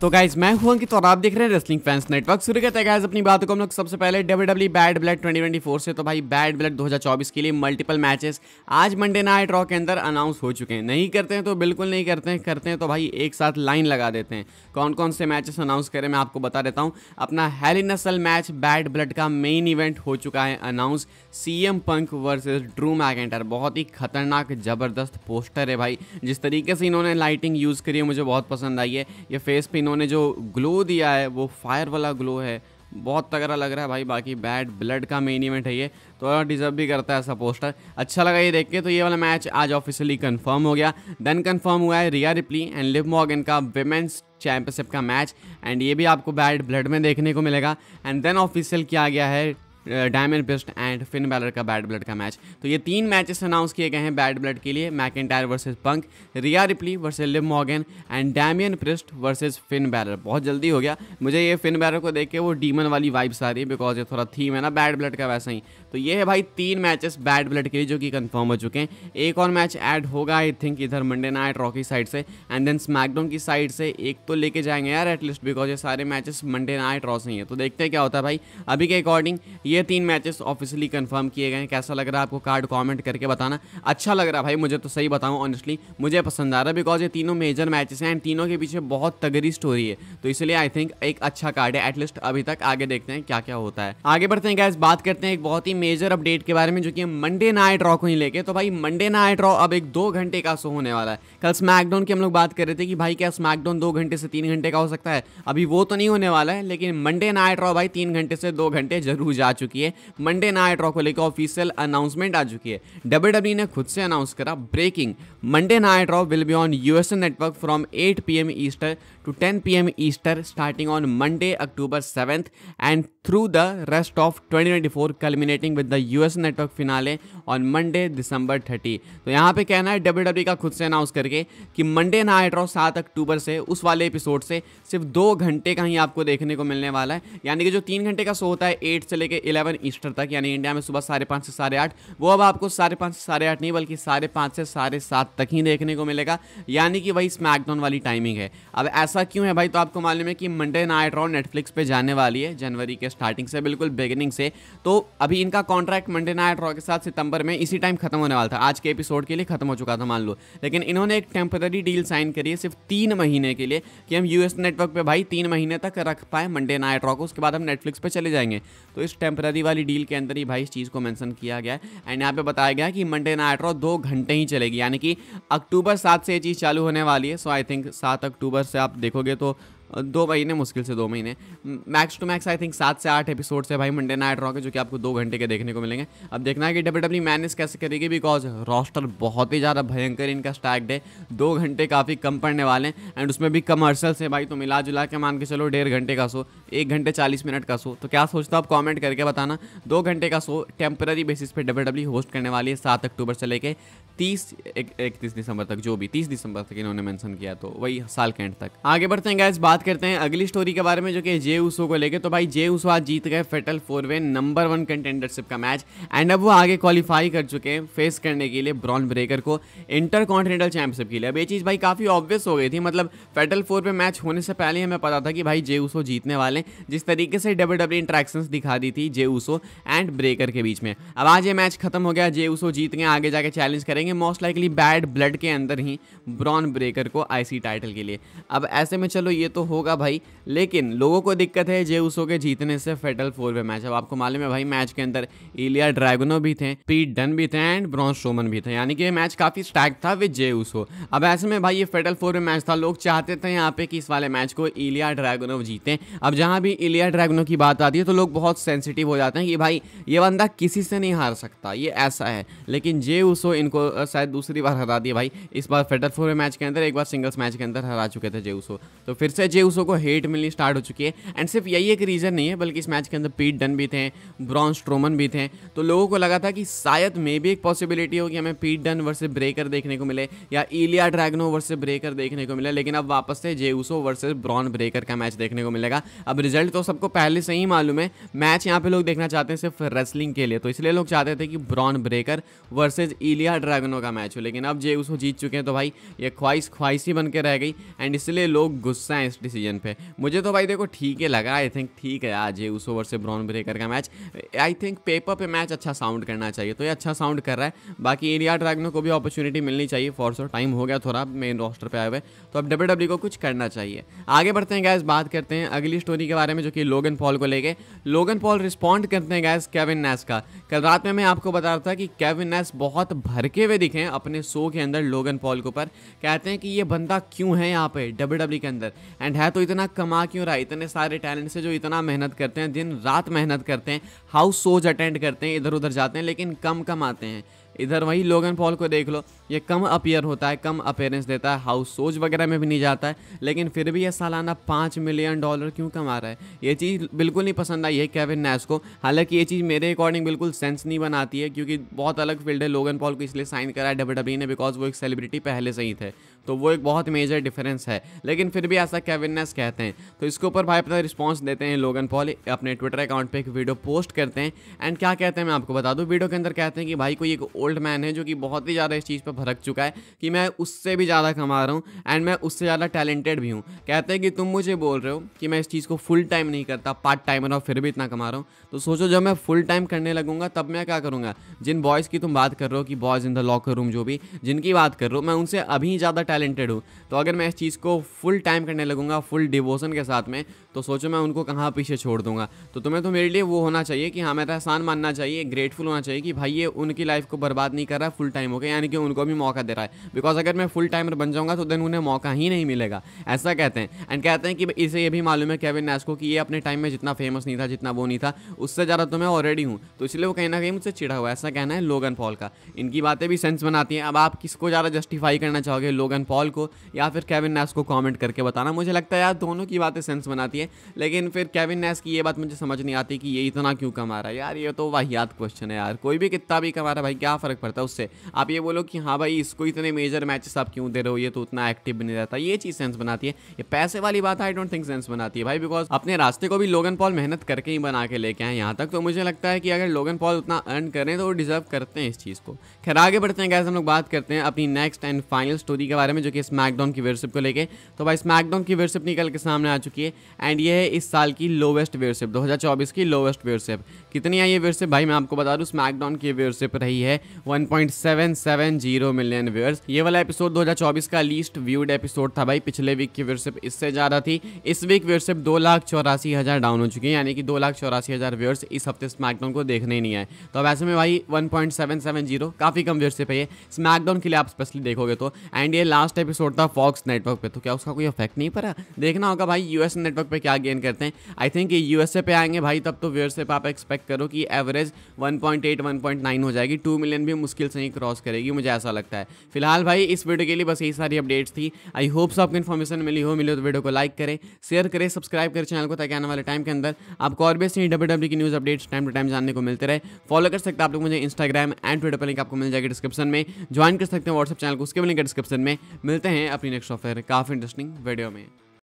तो गाइज मैं हुआ कि तो आप देख रहे हैं रेसलिंग फैंस नेटवर्क शुरू करते हैं गाइज अपनी बात को हम लोग सबसे पहले W W bad blood twenty से तो भाई बैड ब्लड 2024 के लिए मल्टीपल मैचेस आज मंडे नाइट रॉ के अंदर अनाउंस हो चुके हैं नहीं करते हैं तो बिल्कुल नहीं करते हैं करते हैं तो भाई एक साथ लाइन लगा देते हैं कौन कौन से मैचेस अनाउंस करें मैं आपको बता देता हूँ अपना hell in cell match bad blood का मेन इवेंट हो चुका है announce C M Punk versus Drew McIntyre बहुत ही खतरनाक ज़बरदस्त पोस्टर है भाई जिस तरीके से इन्होंने लाइटिंग यूज़ करी है मुझे बहुत पसंद आई है ये फेस पिन इन्होंने जो ग्लो दिया है वो फायर वाला ग्लो है बहुत तगड़ा लग रहा है भाई बाकी बैड ब्लड का मेन इवेंट है ये तो डिजर्व भी करता है ऐसा पोस्टर अच्छा लगा ये देख के तो ये वाला मैच आज ऑफिशियली कंफर्म हो गया देन कंफर्म हुआ है Rhea Ripley and Liv Morgan का वेमेंस चैंपियनशिप का मैच एंड ये भी आपको बैड ब्लड में देखने को मिलेगा एंड देन ऑफिशियल किया गया है Damian Priest and Finn Balor का बैड ब्लड का मैच तो ये तीन मैचेस अनाउंस किए गए हैं बैड ब्लड के लिए McIntyre versus Punk Rhea Ripley versus Liv Morgan and Damian Priest versus Finn Balor बहुत जल्दी हो गया मुझे ये फिन बैलर को देख के वो डीमन वाली वाइब्स आ रही है बिकॉज ये थोड़ा थीम है ना बैड ब्लड का वैसा ही तो ये है भाई तीन मैचेस बैड ब्लड के लिए जो कि कन्फर्म हो चुके हैं एक और मैच ऐड होगा आई थिंक इधर मंडे नाइट रॉकी साइड से एंड देन स्मैकडोन की साइड से एक तो लेके जाएंगे यार एटलीस्ट बिकॉज ये सारे मैचेस मंडे नाइट रॉ से ही है तो देखते हैं क्या होता है भाई अभी के अकॉर्डिंग ये ये तीन मैचेस ऑफिशियली कंफर्म किए गए हैं कैसा लग रहा है आपको कार्ड कमेंट करके बताना अच्छा लग रहा है भाई मुझे तो सही बताऊं ऑनेस्टली मुझे पसंद आ रहा है बिकॉज ये तीनों मेजर मैचेस हैं एंड तीनों के पीछे बहुत तगड़ी स्टोरी है तो इसलिए आई थिंक एक अच्छा कार्ड है एटलीस्ट अभी तक आगे देखते हैं क्या क्या होता है आगे बढ़ते हैं गैस बात करते हैं एक बहुत ही मेजर अपडेट के बारे में जो कि मंडे नाइट रॉ को ही लेके तो भाई मंडे नाइट रॉ अब एक दो घंटे का शो होने वाला है कल स्मैकडाउन की हम लोग बात कर रहे थे कि भाई क्या स्मैकडाउन दो घंटे से तीन घंटे का हो सकता है अभी वो तो नहीं होने वाला है लेकिन मंडे नाइट रॉ भाई तीन घंटे से दो घंटे जरूर जा चुके चुकी है मंडे नाइट रॉक को लेकर ऑफिशियल अनाउंसमेंट आ चुकी है डब्ल्यू e ने खुद से अनाउंस करा breaking Monday night Raw will be on USA network from 8 PM Eastern to 10 PM Eastern starting on Monday October seventh and through the rest of 2024 culminating with the US network finale on Monday December thirty तो यहाँ पे कहना है W e का खुद से announce करके कि मंडे नाइट रॉ सात अक्टूबर से उस वाले एपिसोड से सिर्फ दो घंटे का ही आपको देखने को मिलने वाला है यानी कि जो तीन घंटे का शो होता है एट से लेकर इलेवन ईस्टर तक यानी इंडिया में सुबह साढ़े पाँच से साढ़े आठ वो अब आपको साढ़े पाँच से साढ़े आठ नहीं बल्कि साढ़े पाँच से साढ़े सात तक ही देखने को मिलेगा यानी कि वही स्मैकडाउन वाली टाइमिंग है अब ऐसा क्यों है भाई तो आपको मालूम है कि मंडे नाइट रॉ नेटफ्लिक्स पर जाने वाली है जनवरी के स्टार्टिंग से बिल्कुल बिगिनिंग से तो अभी इनका कॉन्ट्रैक्ट मंडे नाइट रॉ के साथ सितंबर दिसंबर में इसी टाइम खत्म होने वाला था आज के एपिसोड के लिए खत्म हो चुका था मान लो लेकिन इन्होंने एक टेम्पररी डील साइन करी है सिर्फ तीन महीने के लिए कि हम यूएस नेटवर्क पे भाई तीन महीने तक रख पाए मंडे नाइट रॉक उसके बाद हम नेटफ्लिक्स पे चले जाएंगे तो इस टेम्पररी वाली डील के अंदर ही भाई इस चीज़ को मैंसन किया गया एंड यहाँ पे बताया गया कि मंडे नाइट रॉक दो घंटे ही चलेगी यानी कि अक्टूबर सात से ये चीज़ चालू होने वाली है सो आई थिंक सात अक्टूबर से आप देखोगे तो दो महीने मुश्किल से दो महीने max to max I think सात से आठ एपिसोड्स है भाई मंडे नाइट रॉ के जो कि आपको दो घंटे के देखने को मिलेंगे अब देखना है कि डब्ल्यू डब्ल्यू मैनेज कैसे करेगी बिकॉज रॉस्टर बहुत ही ज़्यादा भयंकर इनका स्टैक्ड है दो घंटे काफ़ी कम पड़ने वाले हैं एंड उसमें भी कमर्शल्स है भाई तो मिला जुला के मान के चलो डेढ़ घंटे का शो एक घंटे चालीस मिनट का शो तो क्या सोचता आप कॉमेंट करके बताना दो घंटे का शो टेम्पररी बेसिस पर डब्ल्यू डब्ल्यू होस्ट करने वाली है सात अक्टूबर से लेके तीस इकतीस दिसंबर तक जो भी तीस दिसंबर तक इन्होंने मैंशन किया तो वही साल के एंड तक आगे बढ़ते हैं गैस बात करते हैं अगली स्टोरी के बारे में जो कि जे उसो को लेके तो भाई जे उसो आज जीत गए fatal four way number one contendership का मैच एंड अब वो आगे क्वालिफाई कर चुके हैं फेस करने के लिए ब्रॉन ब्रेकर को इंटर कॉन्टिनेंटल चैंपियनशिप के लिए अब ये चीज़ भाई काफ़ी ऑब्वियस हो गई थी मतलब फेटल फोर पे मैच होने से पहले हमें पता था कि भाई जे उसो जीतने वाले जिस तरीके से डब्ल्यू डब्ल्यू इंट्रैक्शन दिखा दी थी जे उसो एंड ब्रेकर के बीच में अब आज ये मैच खत्म हो गया जे उसो जीत गए आगे जाके चैलेंज करेंगे मोस्ट लाइकली बैड ब्लड के अंदर ही ब्रॉन ब्रेकर को आईसी टाइटल के लिए अब ऐसे में चलो ये तो होगा भाई लेकिन लोगों को दिक्कत है जे उसो के जीतने से फेटल फोर वे मैच अब आपको मालूम है भाई मैच के अंदर इलिया ड्रैगनो भी थे पीट डन भी थे एंड ब्रॉन्स रोमन भी थे यानी कि मैच काफ़ी स्टैक था विद जे उसो अब ऐसे में भाई ये फेटल फोर वे मैच था लोग चाहते थे यहाँ पे कि इस वाले मैच को इलिया ड्रैगनो जीते अब जहाँ भी इलिया ड्रैगनो की बात आती है तो लोग बहुत सेंसिटिव हो जाते हैं कि भाई ये बंदा किसी से नहीं हार सकता ये ऐसा है लेकिन जे उसो इनको शायद दूसरी बार हरा दिया भाई इस बार फेटल फोर वे मैच के अंदर एक बार सिंगल्स मैच के अंदर हरा चुके थे जे उसो तो फिर से जे उसो को हेट मिलनी स्टार्ट हो चुकी है एंड सिर्फ यही एक रीज़न नहीं है बल्कि इस मैच के अंदर पीट डन भी थे ब्रॉन स्ट्रोमन भी थे तो लोगों को लगा था कि शायद मे भी एक पॉसिबिलिटी हो कि हमें पीट डन वर्सेज ब्रेकर देखने को मिले या इलिया ड्रैगनो वर्सेज ब्रेकर देखने को मिले लेकिन अब वापस से Jey Uso versus Bron Breakker का मैच देखने को मिलेगा अब रिजल्ट तो सबको पहले से ही मालूम है मैच यहाँ पर लोग देखना चाहते हैं सिर्फ रेसलिंग के लिए तो इसलिए लोग चाहते थे कि ब्रॉन ब्रेकर वर्सेज इलिया ड्रैगनो का मैच हो लेकिन अब जे उसो जीत चुके हैं तो भाई ये ख्वाहिश ख्वाहिश ही बन के रह गई एंड इसलिए लोग गुस्सा हैं इस डिसीजन पे मुझे तो भाई देखो ठीक है लगा आई थिंक ठीक है आज ये उस ओवर से ब्राउन ब्रेकर का मैच आई थिंक पेपर पे मैच अच्छा साउंड करना चाहिए तो ये अच्छा साउंड कर रहा है बाकी इंडिया ड्रैगनों को भी अपॉर्चुनिटी मिलनी चाहिए फॉर सो टाइम हो गया थोड़ा मेन रोस्टर पर आए हुए तो अब डब्ल्यू e को कुछ करना चाहिए आगे बढ़ते हैं गैस बात करते हैं अगली स्टोरी के बारे में जो कि लोगन पॉल को लेके लोगन पॉल रिस्पॉन्ड करते हैं गैस केविन नेस का कल रात में मैं आपको बता रहा था कि केविन नेस बहुत भरके हुए दिखे अपने शो के अंदर लोगन पॉल के ऊपर कहते हैं कि ये बंदा क्यों है यहाँ पे डब्ल्यू e के अंदर एंड टैलेंट है तो इतना कमा क्यों रहा है इतने सारे टैलेंट से जो इतना मेहनत करते हैं दिन रात मेहनत करते हैं हाउस शोज अटेंड करते हैं इधर उधर जाते हैं लेकिन कम कमाते हैं इधर वही लोगन पॉल को देख लो ये कम अपियर होता है कम अपेयरेंस देता है हाउस सोच वगैरह में भी नहीं जाता है लेकिन फिर भी ये सालाना पाँच मिलियन डॉलर क्यों कमा रहा है ये चीज़ बिल्कुल नहीं पसंद आई है केविन नैस को हालांकि ये चीज़ मेरे अकॉर्डिंग बिल्कुल सेंस नहीं बनाती है क्योंकि बहुत अलग फील्ड है लोगन पॉल को इसलिए साइन करा है डब्ल्यू e ने बिकॉज वो एक सेलिब्रिटी पहले से ही थे तो वो एक बहुत मेजर डिफरेंस है लेकिन फिर भी ऐसा केविन नैस कहते हैं तो इसके ऊपर भाई अपना रिस्पॉन्स देते हैं लोगन पॉल अपने ट्विटर अकाउंट पर एक वीडियो पोस्ट करते हैं एंड क्या कहते हैं मैं आपको बता दूँ वीडियो के अंदर कहते हैं कि भाई कोई एक ओल्ड मैन है जो कि बहुत ही ज़्यादा इस चीज़ पर भड़क चुका है कि मैं उससे भी ज़्यादा कमा रहा हूँ एंड मैं उससे ज़्यादा टैलेंटेड भी हूँ कहते हैं कि तुम मुझे बोल रहे हो कि मैं इस चीज़ को फुल टाइम नहीं करता पार्ट टाइमर और फिर भी इतना कमा रहा हूँ तो सोचो जब मैं फुल टाइम करने लगूंगा तब मैं क्या करूँगा जिन बॉयज़ की तुम बात कर रहे हो कि boys in the locker room जो भी जिनकी बात कर रहे हो मैं उनसे अभी ज़्यादा टैलेंटेड हूँ तो अगर मैं इस चीज़ को फुल टाइम करने लगूंगा फुल डिवोशन के साथ में तो सोचो मैं उनको कहाँ पीछे छोड़ दूंगा तो तुम्हें तो मेरे लिए वो होना चाहिए कि हाँ मेरा एहसान मानना चाहिए ग्रेटफुल होना चाहिए कि भाई ये उनकी लाइफ को बर्बाद बर्बाद नहीं कर रहा है फुल टाइम होकर यानी कि उनको भी मौका दे रहा है बिकॉज अगर मैं फुल टाइमर बन जाऊँगा तो देन उन्हें मौका ही नहीं मिलेगा ऐसा कहते हैं एंड कहते हैं कि इसे ये भी मालूम है केविन नैस को कि ये अपने टाइम में जितना फेमस नहीं था जितना वो नहीं था उससे ज़्यादा तो मैं ऑलरेडी हूँ तो इसलिए वो कहीं ना कहीं मुझसे चिड़ा हुआ ऐसा कहना है लोगन पॉल का इनकी बातें भी सेंस बनाती हैं अब आप किसको ज़्यादा जस्टिफाई करना चाहोगे लोगन पॉल को या फिर केविन नैस को कॉमेंट करके बताना मुझे लगता है यार दोनों की बातें सेंस बनाती है लेकिन फिर केविन नैस की ये बात मुझे समझ नहीं आती कि ये इतना क्यों कमा रहा है यार ये तो वाहियात क्वेश्चन है यार कोई भी कितना भी कमा रहा है भाई क्या फ़र्क पड़ता है उससे आप ये बोलो कि हाँ भाई इसको इतने मेजर मैचेस आप क्यों दे रहे हो ये तो उतना एक्टिव नहीं रहता ये चीज़ सेंस बनाती है ये पैसे वाली बात आई डोंट थिंक सेंस बनाती है भाई बिकॉज अपने रास्ते को भी लोगन पॉल मेहनत करके ही बना के लेके आए यहाँ तक तो मुझे लगता है कि अगर लोगन पॉल उतना अर्न करें तो वो डिजर्व करते हैं इस चीज़ को खैर आगे बढ़ते हैं कैसे हम लोग बात करते हैं अपनी नेक्स्ट एंड फाइनल स्टोरी के बारे में जो कि स्मैकडाउन की वेयरशिप को लेकर तो भाई स्मैकडाउन की वेयरशिप निकल के सामने आ चुकी है एंड ये है इस साल की लोवेस्ट वेयरशिप दो की लोवेस्ट वेयरशिप कितनी आई है वेयरशिप भाई मैं आपको बता दूँ स्मैकडाउन की वेयरशिप रही है 1.770 मिलियन व्यूअर्स ये वाला एपिसोड 2024 का लीस्ट व्यूड एपिसोड था भाई पिछले वीक की व्यूअरशिप इससे ज़्यादा थी इस वीक व्यूअरशिप दो लाख चौरासी हज़ार डाउन हो चुकी है यानी कि दो लाख चौरासी हज़ार व्यूअर्स इस हफ्ते स्मैकडाउन को देखने ही नहीं आए तो अब ऐसे में भाई 1.770 काफ़ी कम व्यूअरशिप है ये स्मैकडाउन के लिए आप स्पेशली देखोगे तो एंड ये लास्ट एपिसोड था फॉक्स नेटवर्क पर तो क्या उसका कोई इफेक्ट नहीं पड़ा देखना होगा भाई यूएस नेटवर्क पर क्या गेन करते हैं आई थिंक यूएसए पे आएंगे भाई तब तो व्यूअरशिप आप एक्सपेक्ट करो कि एवरेज पॉइंट नाइन हो जाएगी टू मिलियन भी मुश्किल से ही क्रॉस करेगी मुझे ऐसा लगता है फिलहाल भाई इस वीडियो के लिए बस यही सारी अपडेट्स थी आई होप सो आपको इन्फॉर्मेशन मिली हो मिले तो वीडियो को लाइक करें शेयर करें सब्सक्राइब करें चैनल को ताकि आने वाले टाइम के अंदर आपको और भी सही डब्ल्यू डब्ल्यू की news updates time to time जानने को मिलते रहे फॉलो कर सकते हैं आप लोग मुझे इंस्टाग्राम एंड ट्विटर पर लिंक आपको मिल जाएगी डिस्क्रिप्शन में ज्वाइन कर सकते हैं व्हाट्सअप चैनल को उसके भी लिंक डिस्क्रिप्शन में मिलते हैं अपनी नेक्स्ट ऑफर काफ़ी इंटरेस्टिंग वीडियो में